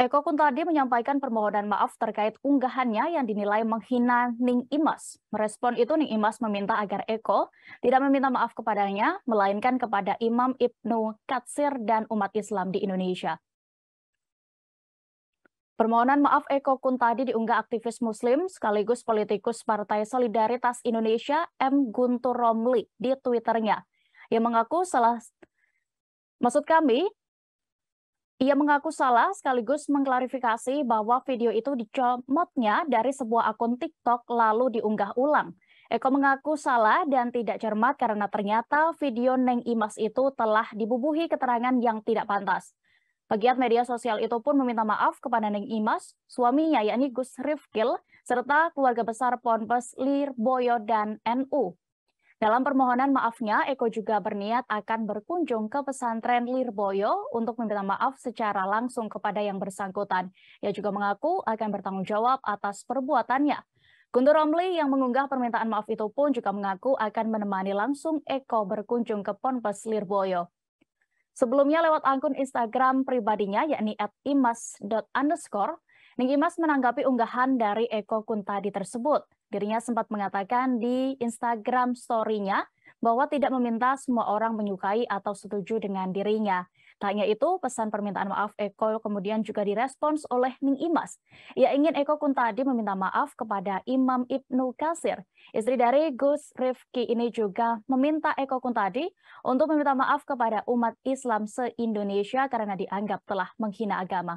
Eko Kuntadi menyampaikan permohonan maaf terkait unggahannya yang dinilai menghina Ning Imas. Merespon itu, Ning Imas meminta agar Eko tidak meminta maaf kepadanya, melainkan kepada Imam Ibnu Katsir dan umat Islam di Indonesia. Permohonan maaf Eko Kuntadi diunggah aktivis muslim sekaligus politikus Partai Solidaritas Indonesia M. Guntur Romli di Twitternya. Yang mengaku salah Maksud kami, ia mengaku salah sekaligus mengklarifikasi bahwa video itu dicomotnya dari sebuah akun TikTok lalu diunggah ulang. Eko mengaku salah dan tidak cermat karena ternyata video Neng Imas itu telah dibubuhi keterangan yang tidak pantas. Pegiat media sosial itu pun meminta maaf kepada Neng Imas, suaminya yakni Gus Rifkil, serta keluarga besar Ponpes Boyo, dan NU. Dalam permohonan maafnya, Eko juga berniat akan berkunjung ke pesantren Lirboyo untuk meminta maaf secara langsung kepada yang bersangkutan. Ia juga mengaku akan bertanggung jawab atas perbuatannya. Guntur Romli yang mengunggah permintaan maaf itu pun juga mengaku akan menemani langsung Eko berkunjung ke Ponpes Lirboyo. Sebelumnya lewat akun Instagram pribadinya yakni @imas_underscore, Ning Imas menanggapi unggahan dari Eko Kuntadi tersebut. Dirinya sempat mengatakan di Instagram story-nya bahwa tidak meminta semua orang menyukai atau setuju dengan dirinya. Tak hanya itu, pesan permintaan maaf Eko kemudian juga direspons oleh Ning Imas. Ia ingin Eko Kuntadi meminta maaf kepada Imam Ibnu Kasir. Istri dari Gus Rifki ini juga meminta Eko Kuntadi untuk meminta maaf kepada umat Islam se-Indonesia karena dianggap telah menghina agama.